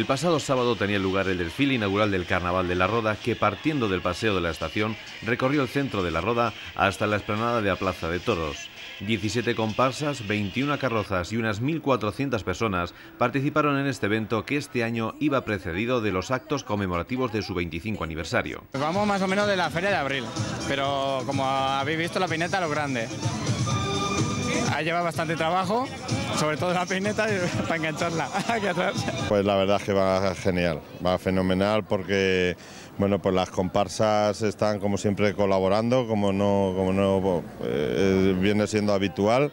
El pasado sábado tenía lugar el desfile inaugural del Carnaval de la Roda que partiendo del Paseo de la Estación recorrió el centro de la Roda hasta la esplanada de la Plaza de Toros. 17 comparsas, 21 carrozas y unas 1.400 personas participaron en este evento que este año iba precedido de los actos conmemorativos de su 25 aniversario. Pues vamos más o menos de la feria de abril, pero como habéis visto la pineta lo grande ha llevado bastante trabajo, sobre todo la peineta para engancharla aquí Pues la verdad es que va genial, va fenomenal porque bueno, pues las comparsas están como siempre colaborando, como no, como no eh, viene siendo habitual.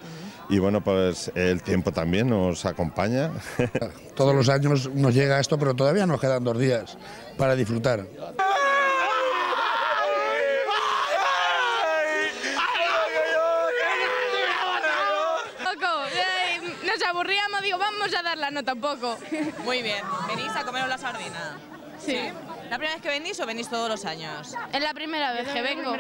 Y bueno, pues el tiempo también nos acompaña. Todos los años nos llega esto, pero todavía nos quedan dos días para disfrutar. nos aburríamos, digo, vamos a darla, no tampoco. Muy bien, venís a comer la sardina. Sí. ¿La primera vez que venís o venís todos los años? Es la primera vez que vengo.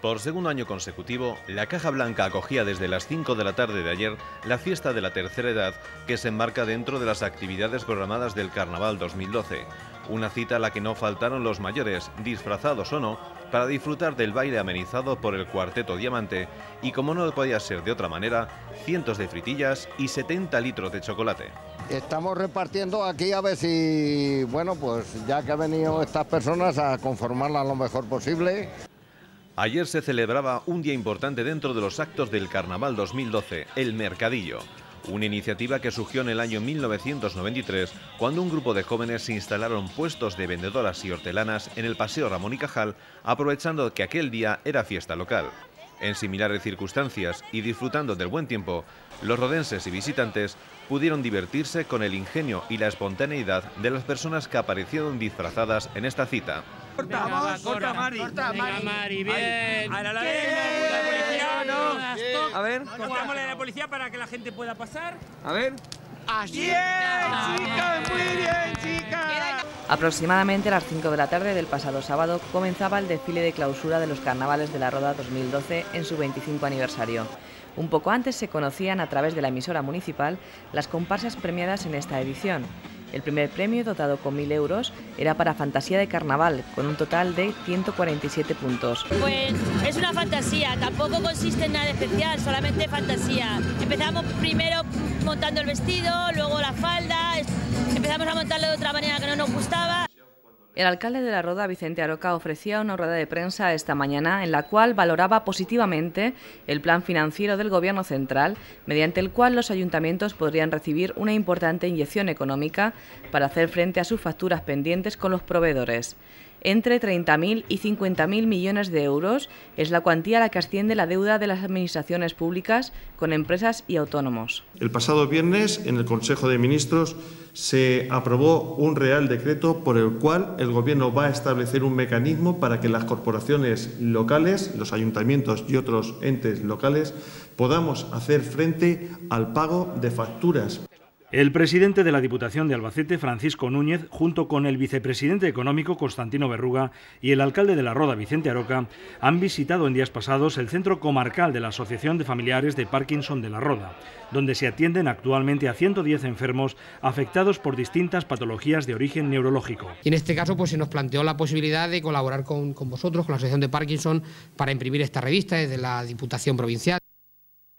Por segundo año consecutivo, la Caja Blanca acogía desde las 5 de la tarde de ayer la fiesta de la tercera edad que se enmarca dentro de las actividades programadas del Carnaval 2012. Una cita a la que no faltaron los mayores, disfrazados o no, para disfrutar del baile amenizado por el Cuarteto Diamante y, como no podía ser de otra manera, cientos de fritillas y 70 litros de chocolate. Estamos repartiendo aquí a ver si, bueno, pues ya que han venido estas personas a conformarla lo mejor posible. Ayer se celebraba un día importante dentro de los actos del Carnaval 2012, el Mercadillo una iniciativa que surgió en el año 1993 cuando un grupo de jóvenes se instalaron puestos de vendedoras y hortelanas en el Paseo Ramón y Cajal, aprovechando que aquel día era fiesta local. En similares circunstancias y disfrutando del buen tiempo, los rodenses y visitantes pudieron divertirse con el ingenio y la espontaneidad de las personas que aparecieron disfrazadas en esta cita. A ver. a la policía para que la gente pueda pasar. A ver. Aproximadamente a las 5 de la tarde del pasado sábado comenzaba el desfile de clausura de los carnavales de la Roda 2012 en su 25 aniversario. Un poco antes se conocían a través de la emisora municipal las comparsas premiadas en esta edición. El primer premio, dotado con 1.000 euros, era para Fantasía de Carnaval, con un total de 147 puntos. Pues es una fantasía, tampoco consiste en nada especial, solamente fantasía. Empezamos primero montando el vestido, luego la falda, empezamos a montarlo de otra manera que no nos gustaba el alcalde de La Roda, Vicente Aroca, ofrecía una rueda de prensa esta mañana en la cual valoraba positivamente el plan financiero del Gobierno central, mediante el cual los ayuntamientos podrían recibir una importante inyección económica para hacer frente a sus facturas pendientes con los proveedores entre 30.000 y 50.000 millones de euros es la cuantía a la que asciende la deuda de las administraciones públicas con empresas y autónomos. El pasado viernes, en el Consejo de Ministros, se aprobó un Real Decreto por el cual el Gobierno va a establecer un mecanismo para que las corporaciones locales, los ayuntamientos y otros entes locales podamos hacer frente al pago de facturas el presidente de la Diputación de Albacete, Francisco Núñez, junto con el vicepresidente económico Constantino Berruga y el alcalde de la Roda, Vicente Aroca, han visitado en días pasados el centro comarcal de la Asociación de Familiares de Parkinson de la Roda, donde se atienden actualmente a 110 enfermos afectados por distintas patologías de origen neurológico. en este caso pues, se nos planteó la posibilidad de colaborar con, con vosotros, con la Asociación de Parkinson, para imprimir esta revista desde la Diputación Provincial.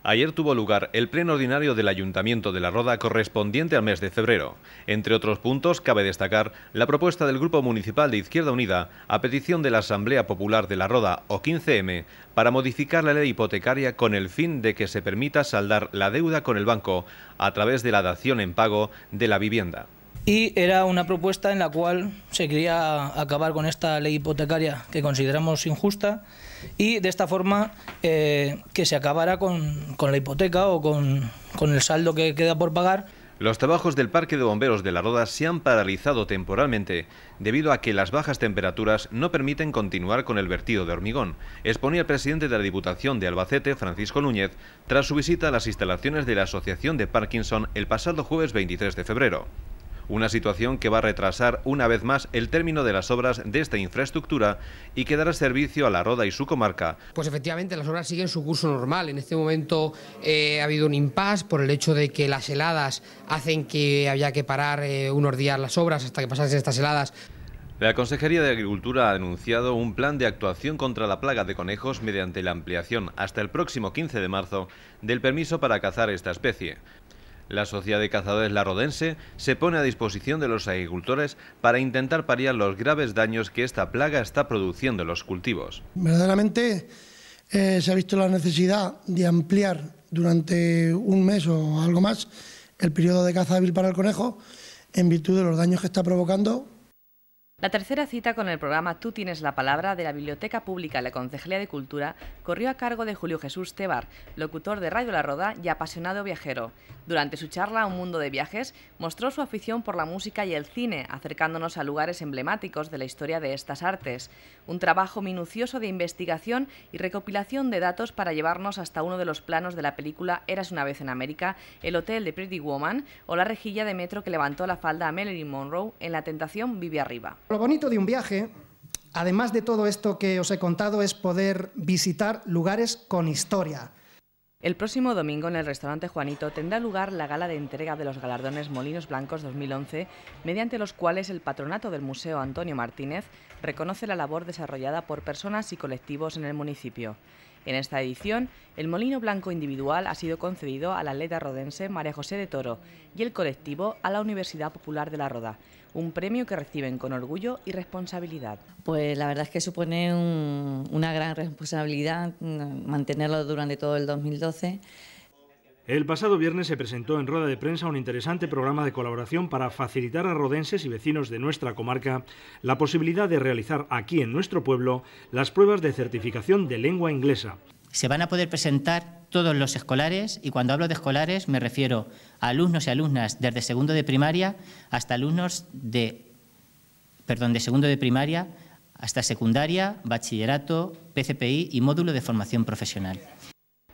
Ayer tuvo lugar el pleno ordinario del Ayuntamiento de La Roda correspondiente al mes de febrero. Entre otros puntos, cabe destacar la propuesta del Grupo Municipal de Izquierda Unida a petición de la Asamblea Popular de La Roda o 15M para modificar la ley hipotecaria con el fin de que se permita saldar la deuda con el banco a través de la dación en pago de la vivienda y era una propuesta en la cual se quería acabar con esta ley hipotecaria que consideramos injusta y de esta forma eh, que se acabara con, la hipoteca o con el saldo que queda por pagar los trabajos del Parque de Bomberos de la Roda se han paralizado temporalmente debido a que las bajas temperaturas no permiten continuar con el vertido de hormigón, exponía el presidente de la Diputación de Albacete, Francisco Núñez, tras su visita a las instalaciones de la Asociación de Parkinson el pasado jueves 23 de febrero una situación que va a retrasar una vez más el término de las obras de esta infraestructura y que dará servicio a la Roda y su comarca. Pues efectivamente, las obras siguen su curso normal. En este momento eh, ha habido un impasse por el hecho de que las heladas hacen que había que parar eh, unos días las obras hasta que pasasen estas heladas. La Consejería de Agricultura ha anunciado un plan de actuación contra la plaga de conejos mediante la ampliación hasta el próximo 15 de marzo del permiso para cazar esta especie. La Sociedad de Cazadores Larodense se pone a disposición de los agricultores para intentar paliar los graves daños que esta plaga está produciendo en los cultivos. Verdaderamente eh, se ha visto la necesidad de ampliar durante un mes o algo más el periodo de caza hábil para el conejo en virtud de los daños que está provocando la tercera cita con el programa Tú tienes la palabra de la Biblioteca Pública la Concejalía de Cultura corrió a cargo de Julio Jesús Tebar, locutor de Radio La Roda y apasionado viajero. Durante su charla Un Mundo de Viajes mostró su afición por la música y el cine, acercándonos a lugares emblemáticos de la historia de estas artes. Un trabajo minucioso de investigación y recopilación de datos para llevarnos hasta uno de los planos de la película Eras una vez en América, el hotel de Pretty Woman o la rejilla de metro que levantó la falda a Marilyn Monroe en La Tentación vive arriba. Lo bonito de un viaje, además de todo esto que os he contado, es poder visitar lugares con historia. El próximo domingo en el restaurante Juanito tendrá lugar la gala de entrega de los galardones Molinos Blancos 2011, mediante los cuales el patronato del Museo Antonio Martínez reconoce la labor desarrollada por personas y colectivos en el municipio. En esta edición, el Molino Blanco individual ha sido concedido a la atleta rodense María José de Toro y el colectivo a la Universidad Popular de La Roda un premio que reciben con orgullo y responsabilidad. Pues la verdad es que supone una gran responsabilidad mm, mantenerlo durante todo el 2012. El pasado viernes se presentó en rueda de prensa un interesante programa de colaboración para facilitar a rodenses y vecinos de nuestra comarca la posibilidad de realizar aquí en nuestro pueblo las pruebas de certificación de lengua inglesa. Se van a poder presentar todos los escolares y cuando hablo de escolares me refiero a alumnos y alumnas desde segundo de primaria hasta alumnos de perdón, de segundo de primaria hasta secundaria, bachillerato, PCPI y módulo de formación profesional.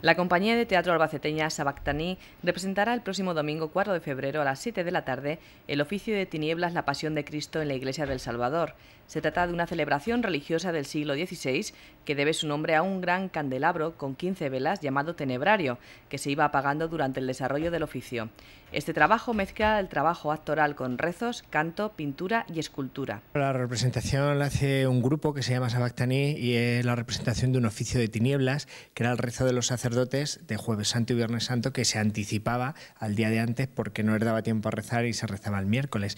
La compañía de teatro albaceteña Sabactaní representará el próximo domingo 4 de febrero a las 7 de la tarde el oficio de tinieblas La Pasión de Cristo en la Iglesia del Salvador, se trata de una celebración religiosa del siglo XVI que debe su nombre a un gran candelabro con 15 velas llamado tenebrario, que se iba apagando durante el desarrollo del oficio. Este trabajo mezcla el trabajo actoral con rezos, canto, pintura y escultura. La representación la hace un grupo que se llama Sabactaní y es la representación de un oficio de tinieblas, que era el rezo de los sacerdotes de Jueves Santo y Viernes Santo, que se anticipaba al día de antes porque no les daba tiempo a rezar y se rezaba el miércoles.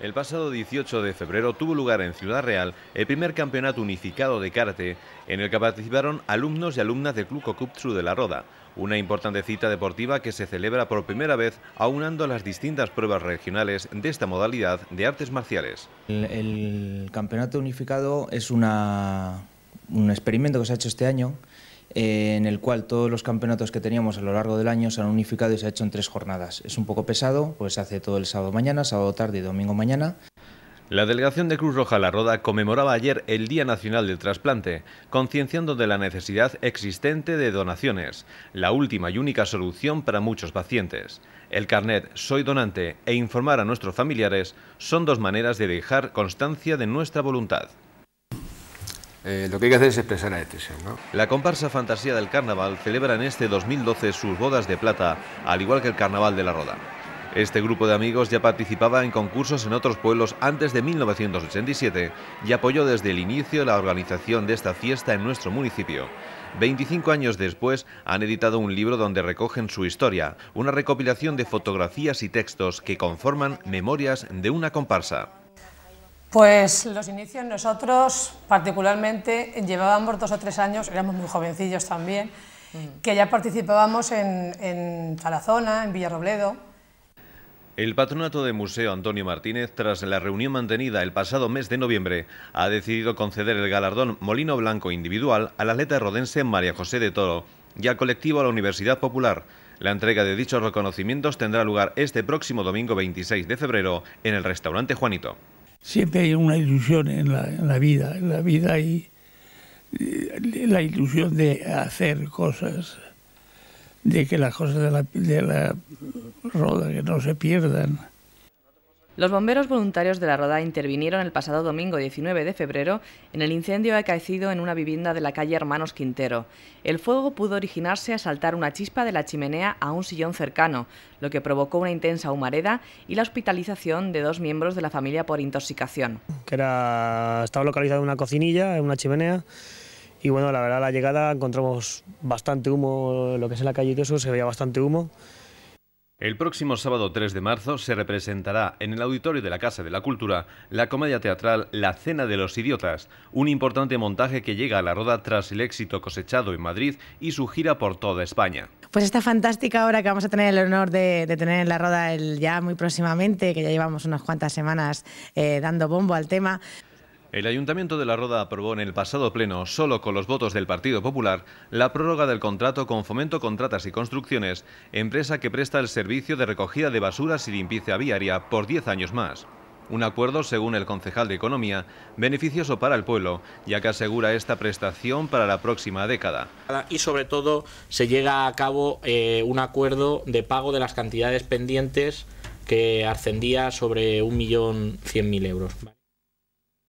El pasado 18 de febrero tuvo lugar en Ciudad Real el primer campeonato unificado de karate en el que participaron alumnos y alumnas del Club Kokutsu de la Roda, una importante cita deportiva que se celebra por primera vez aunando las distintas pruebas regionales de esta modalidad de artes marciales. El, campeonato unificado es un experimento que se ha hecho este año eh, en el cual todos los campeonatos que teníamos a lo largo del año se han unificado y se ha hecho en tres jornadas. Es un poco pesado, pues se hace todo el sábado mañana, sábado tarde y domingo mañana. La delegación de Cruz Roja La Roda conmemoraba ayer el Día Nacional del Trasplante, concienciando de la necesidad existente de donaciones, la última y única solución para muchos pacientes. El carnet Soy donante e informar a nuestros familiares son dos maneras de dejar constancia de nuestra voluntad. Eh, lo que hay que hacer es expresar a este ¿no? La comparsa Fantasía del Carnaval celebra en este 2012 sus bodas de plata, al igual que el Carnaval de la Roda. Este grupo de amigos ya participaba en concursos en otros pueblos antes de 1987 y apoyó desde el inicio la organización de esta fiesta en nuestro municipio. 25 años después han editado un libro donde recogen su historia, una recopilación de fotografías y textos que conforman Memorias de una comparsa. Pues los inicios nosotros particularmente llevábamos dos o tres años, éramos muy jovencillos también, mm. que ya participábamos en, en Tarazona, en Villarrobledo, el patronato de Museo Antonio Martínez, tras la reunión mantenida el pasado mes de noviembre, ha decidido conceder el galardón Molino Blanco Individual al atleta rodense María José de Toro y al colectivo a la Universidad Popular. La entrega de dichos reconocimientos tendrá lugar este próximo domingo 26 de febrero en el restaurante Juanito. Siempre hay una ilusión en la, vida, en la vida hay eh, la ilusión de hacer cosas, de que las cosas de la, de la roda, que no se pierdan. Los bomberos voluntarios de la Roda intervinieron el pasado domingo 19 de febrero en el incendio acaecido en una vivienda de la calle Hermanos Quintero. El fuego pudo originarse a saltar una chispa de la chimenea a un sillón cercano, lo que provocó una intensa humareda y la hospitalización de dos miembros de la familia por intoxicación. Que era, estaba localizada una cocinilla, en una chimenea. Y bueno, la verdad, a la llegada encontramos bastante humo, lo que es en la calle y eso, se veía bastante humo. El próximo sábado 3 de marzo se representará en el auditorio de la Casa de la Cultura la comedia teatral La Cena de los Idiotas, un importante montaje que llega a la roda tras el éxito cosechado en Madrid y su gira por toda España. Pues esta fantástica obra que vamos a tener el honor de, tener en la roda el, ya muy próximamente, que ya llevamos unas cuantas semanas eh, dando bombo al tema, el Ayuntamiento de La Roda aprobó en el pasado pleno, solo con los votos del Partido Popular, la prórroga del contrato con Fomento Contratas y Construcciones, empresa que presta el servicio de recogida de basuras y limpieza viaria por 10 años más. Un acuerdo, según el concejal de Economía, beneficioso para el pueblo, ya que asegura esta prestación para la próxima década. Y sobre todo se llega a cabo eh, un acuerdo de pago de las cantidades pendientes que ascendía sobre 1.100.000 euros.